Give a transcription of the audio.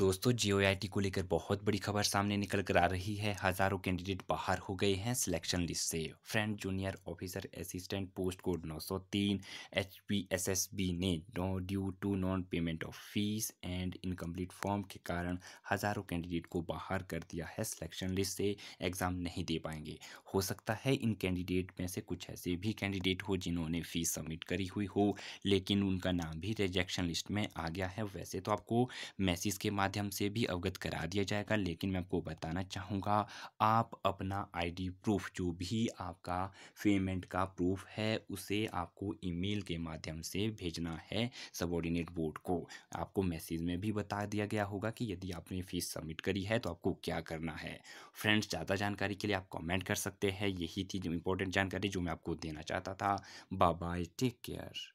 दोस्तों जियो को लेकर बहुत बड़ी खबर सामने निकल कर आ रही है हजारों कैंडिडेट बाहर हो गए हैं सिलेक्शन लिस्ट से friend junior officer assistant post code 903 B ने नो due to non payment of fees and incomplete form के कारण हजारों कैंडिडेट को बाहर कर दिया है सिलेक्शन लिस्ट से एग्ज़ाम नहीं दे पाएंगे हो सकता है इन कैंडिडेट में से कुछ ऐसे भी कैंडिडेट हो जिन्होंने फीस सबमिट करी हुई हो लेकिन उनका नाम भी रिजेक्शन लिस्ट में आ गया है वैसे तो आपको मैसेज के माध्यम से भी अवगत करा दिया जाएगा लेकिन मैं आपको बताना चाहूँगा आप अपना आईडी प्रूफ जो भी आपका पेमेंट का प्रूफ है उसे आपको ईमेल के माध्यम से भेजना है सबॉर्डिनेट बोर्ड को आपको मैसेज में भी बता दिया गया होगा कि यदि आपने फीस सबमिट करी है तो आपको क्या करना है फ्रेंड्स ज़्यादा जानकारी के लिए आप कॉमेंट कर सकते हैं यही थी जो इम्पोर्टेंट जानकारी जो मैं आपको देना चाहता था बाय टेक केयर